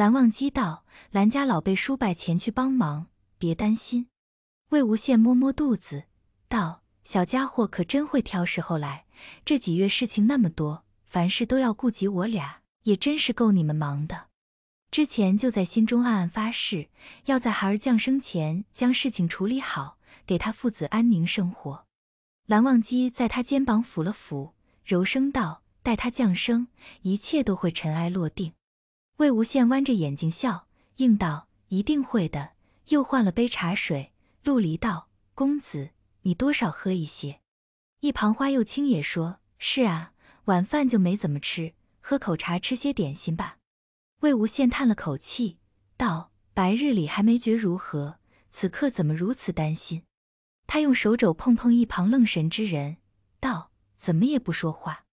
蓝忘机道：“蓝家老辈叔伯前去帮忙，别担心。”魏无羡摸摸肚子，道：“小家伙可真会挑时候来，这几月事情那么多，凡事都要顾及我俩，也真是够你们忙的。之前就在心中暗暗发誓，要在孩儿降生前将事情处理好，给他父子安宁生活。”蓝忘机在他肩膀抚了抚，柔声道：“待他降生，一切都会尘埃落定。”魏无羡弯着眼睛笑，应道：“一定会的。”又换了杯茶水。陆离道：“公子，你多少喝一些。”一旁花又青也说：“是啊，晚饭就没怎么吃，喝口茶，吃些点心吧。”魏无羡叹了口气，道：“白日里还没觉如何，此刻怎么如此担心？”他用手肘碰碰一旁愣神之人，道：“怎么也不说话？”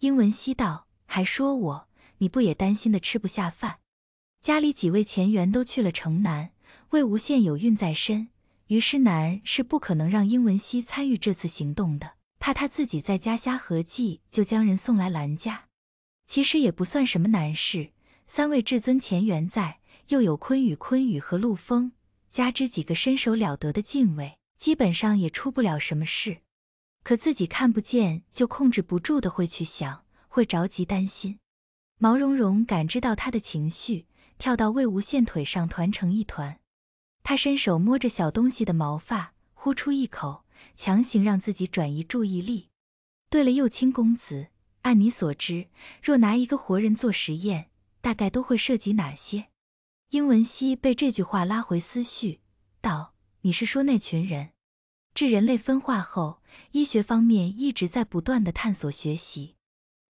英文熙道：“还说我。”你不也担心的吃不下饭？家里几位前缘都去了城南，魏无羡有孕在身，于师南是不可能让英文汐参与这次行动的，怕他自己在家瞎合计，就将人送来兰家。其实也不算什么难事，三位至尊前缘在，又有昆宇、昆宇和陆风，加之几个身手了得的禁卫，基本上也出不了什么事。可自己看不见，就控制不住的会去想，会着急担心。毛茸茸感知到他的情绪，跳到魏无羡腿上，团成一团。他伸手摸着小东西的毛发，呼出一口，强行让自己转移注意力。对了，右卿公子，按你所知，若拿一个活人做实验，大概都会涉及哪些？英文熙被这句话拉回思绪，道：“你是说那群人？至人类分化后，医学方面一直在不断的探索学习。”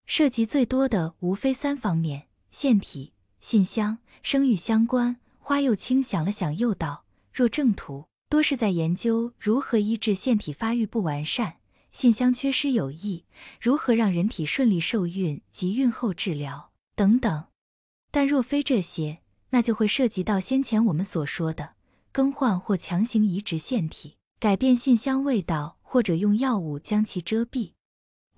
涉及最多的无非三方面：腺体、信箱、生育相关。花又清想了想，又道：“若正途，多是在研究如何医治腺体发育不完善、信箱缺失有益，如何让人体顺利受孕及孕后治疗等等。但若非这些，那就会涉及到先前我们所说的更换或强行移植腺体、改变信箱味道，或者用药物将其遮蔽。”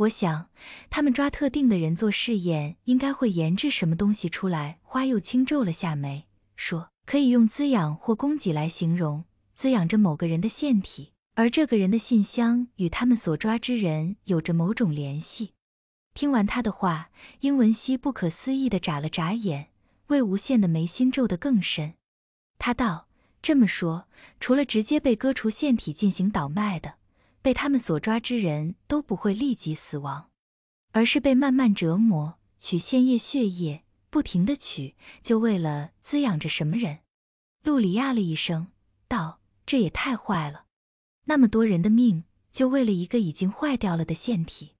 我想，他们抓特定的人做试验，应该会研制什么东西出来。花又青皱了下眉，说：“可以用滋养或供给来形容，滋养着某个人的腺体，而这个人的信箱与他们所抓之人有着某种联系。”听完他的话，英文熙不可思议的眨了眨眼，魏无羡的眉心皱得更深。他道：“这么说，除了直接被割除腺体进行倒卖的。”被他们所抓之人都不会立即死亡，而是被慢慢折磨，取腺液、血液，不停地取，就为了滋养着什么人。路里呀了一声，道：“这也太坏了，那么多人的命，就为了一个已经坏掉了的腺体。”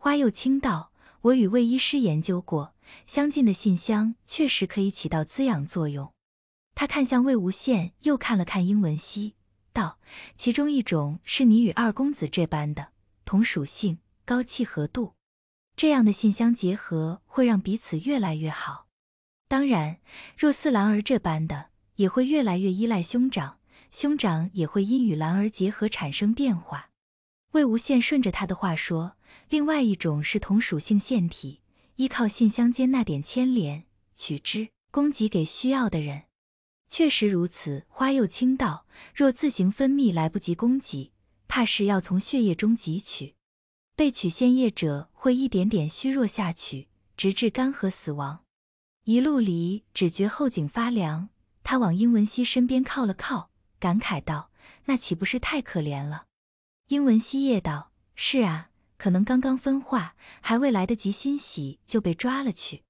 花又清道：“我与魏医师研究过，相近的信箱确实可以起到滋养作用。”他看向魏无羡，又看了看英文熙。道，其中一种是你与二公子这般的同属性高契合度，这样的信相结合，会让彼此越来越好。当然，若似兰儿这般的，也会越来越依赖兄长，兄长也会因与兰儿结合产生变化。魏无羡顺着他的话说，另外一种是同属性腺体，依靠信相间那点牵连，取之供给给需要的人。确实如此，花又清道，若自行分泌来不及供给，怕是要从血液中汲取。被取现液者会一点点虚弱下去，直至干涸死亡。一路里只觉后颈发凉，他往英文熙身边靠了靠，感慨道：“那岂不是太可怜了？”英文熙夜道：“是啊，可能刚刚分化，还未来得及欣喜就被抓了去。”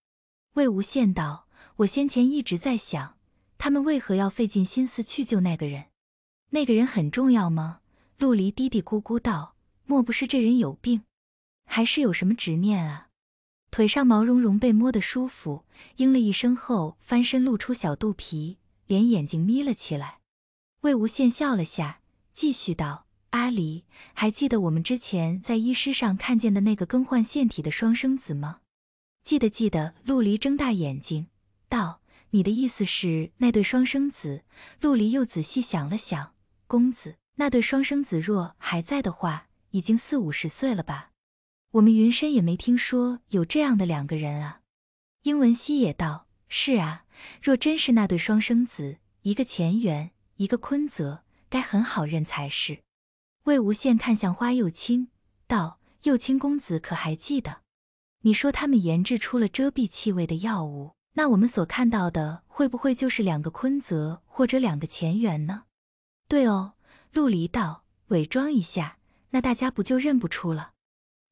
魏无羡道：“我先前一直在想。”他们为何要费尽心思去救那个人？那个人很重要吗？陆离嘀嘀咕咕道：“莫不是这人有病，还是有什么执念啊？”腿上毛茸茸，被摸得舒服，应了一声后翻身，露出小肚皮，连眼睛眯了起来。魏无羡笑了下，继续道：“阿离，还记得我们之前在医师上看见的那个更换腺体的双生子吗？”“记得，记得。”陆离睁大眼睛道。你的意思是那对双生子？陆离又仔细想了想，公子，那对双生子若还在的话，已经四五十岁了吧？我们云深也没听说有这样的两个人啊。英文熙也道：“是啊，若真是那对双生子，一个乾元，一个坤泽，该很好认才是。”魏无羡看向花又青，道：“又青公子可还记得？你说他们研制出了遮蔽气味的药物？”那我们所看到的会不会就是两个坤泽或者两个前缘呢？对哦，陆离道伪装一下，那大家不就认不出了？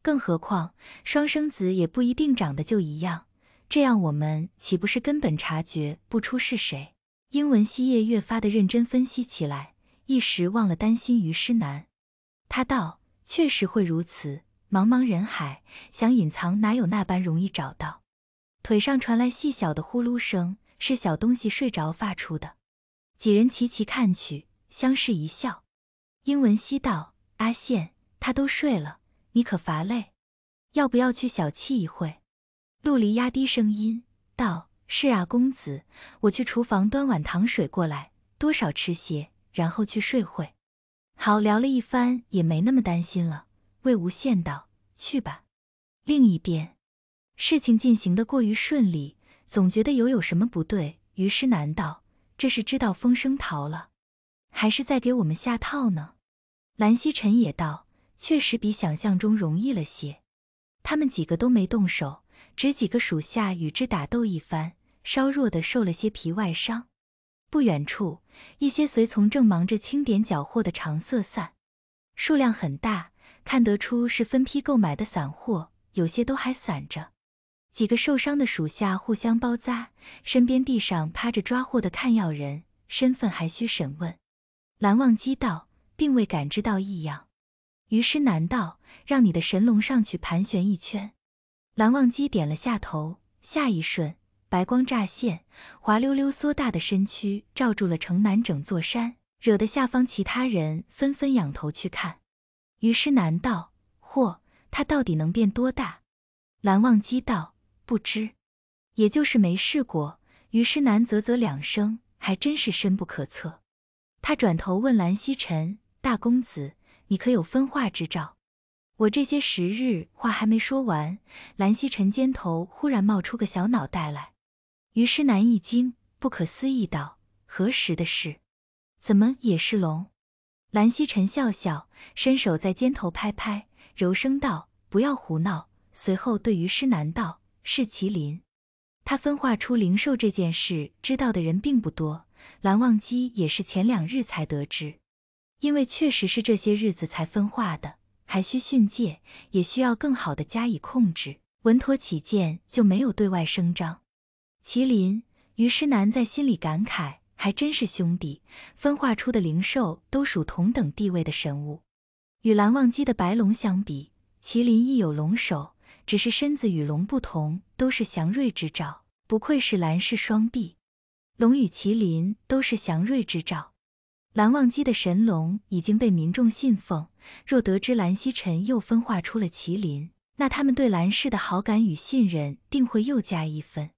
更何况双生子也不一定长得就一样，这样我们岂不是根本察觉不出是谁？英文兮夜越发的认真分析起来，一时忘了担心于师南。他道：“确实会如此，茫茫人海，想隐藏哪有那般容易找到。”腿上传来细小的呼噜声，是小东西睡着发出的。几人齐齐看去，相视一笑。英文熙道：“阿羡，他都睡了，你可乏累？要不要去小憩一会？”陆离压低声音道：“是啊，公子，我去厨房端碗糖水过来，多少吃些，然后去睡会。”好聊了一番，也没那么担心了。魏无羡道：“去吧。”另一边。事情进行的过于顺利，总觉得有有什么不对。于师难道这是知道风声逃了，还是在给我们下套呢？蓝曦臣也道：“确实比想象中容易了些。他们几个都没动手，只几个属下与之打斗一番，稍弱的受了些皮外伤。”不远处，一些随从正忙着清点缴获的长色散，数量很大，看得出是分批购买的散货，有些都还散着。几个受伤的属下互相包扎，身边地上趴着抓获的看药人，身份还需审问。蓝忘机道，并未感知到异样。于师南道：“让你的神龙上去盘旋一圈。”蓝忘机点了下头，下一瞬白光乍现，滑溜溜缩大的身躯罩住了城南整座山，惹得下方其他人纷纷仰头去看。于师南道：“嚯，他到底能变多大？”蓝忘机道。不知，也就是没试过。于师南啧啧两声，还真是深不可测。他转头问蓝曦臣大公子：“你可有分化之兆？”我这些时日话还没说完，蓝曦臣肩头忽然冒出个小脑袋来。于师南一惊，不可思议道：“何时的事？怎么也是龙？”蓝曦臣笑笑，伸手在肩头拍拍，柔声道：“不要胡闹。”随后对于师南道。是麒麟，它分化出灵兽这件事，知道的人并不多。蓝忘机也是前两日才得知，因为确实是这些日子才分化的，还需训诫，也需要更好的加以控制。稳妥起见，就没有对外声张。麒麟，于师南在心里感慨，还真是兄弟。分化出的灵兽都属同等地位的神物，与蓝忘机的白龙相比，麒麟亦有龙首。只是身子与龙不同，都是祥瑞之兆，不愧是蓝氏双璧。龙与麒麟都是祥瑞之兆，蓝忘机的神龙已经被民众信奉，若得知蓝曦臣又分化出了麒麟，那他们对蓝氏的好感与信任定会又加一分。